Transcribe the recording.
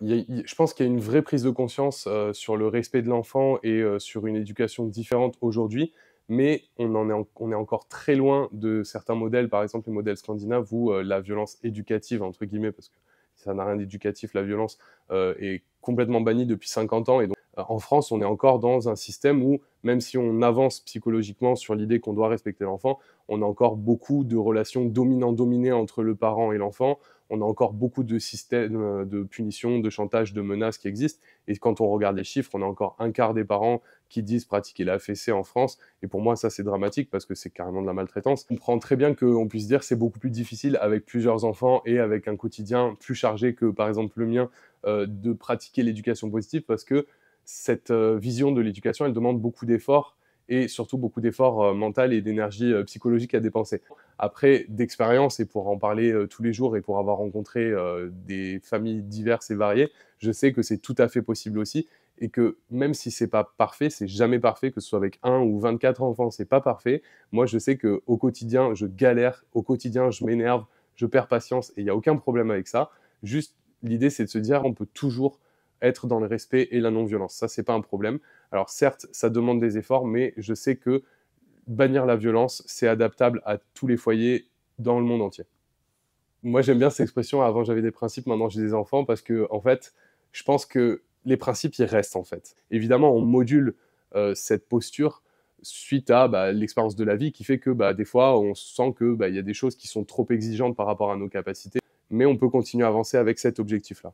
je pense qu'il y a une vraie prise de conscience euh, sur le respect de l'enfant et euh, sur une éducation différente aujourd'hui, mais on, est encore très loin de certains modèles, par exemple les modèles scandinaves où euh, la violence éducative, entre guillemets, parce que ça n'a rien d'éducatif, la violence est complètement bannie depuis 50 ans. Et donc, en France, on est encore dans un système où, même si on avance psychologiquement sur l'idée qu'on doit respecter l'enfant, on a encore beaucoup de relations dominant-dominées entre le parent et l'enfant on a encore beaucoup de systèmes euh, de punition, de chantage, de menaces qui existent. Et quand on regarde les chiffres, on a encore un quart des parents qui disent pratiquer la fessée en France. Et pour moi, ça, c'est dramatique parce que c'est carrément de la maltraitance. On comprend très bien qu'on puisse dire c'est beaucoup plus difficile avec plusieurs enfants et avec un quotidien plus chargé que, par exemple, le mien, euh, de pratiquer l'éducation positive parce que cette euh, vision de l'éducation, elle demande beaucoup d'efforts et surtout beaucoup d'efforts euh, mentaux et d'énergie euh, psychologique à dépenser. Après, d'expérience, et pour en parler euh, tous les jours et pour avoir rencontré des familles diverses et variées, je sais que c'est tout à fait possible aussi et que même si c'est pas parfait, c'est jamais parfait, que ce soit avec un ou 24 enfants, c'est pas parfait. Moi, je sais que au quotidien, je galère, au quotidien, je m'énerve, je perds patience et il n'y a aucun problème avec ça. Juste, l'idée, c'est de se dire, on peut toujours être dans le respect et la non-violence. Ça, c'est pas un problème. Alors certes, ça demande des efforts, mais je sais que bannir la violence, c'est adaptable à tous les foyers dans le monde entier. Moi, j'aime bien cette expression. Avant, j'avais des principes, maintenant j'ai des enfants, parce que en fait, je pense que les principes, ils restent en fait. Évidemment, on module euh, cette posture suite à bah, l'expérience de la vie qui fait que bah, des fois on sent que bah, y a des choses qui sont trop exigeantes par rapport à nos capacités, mais on peut continuer à avancer avec cet objectif-là.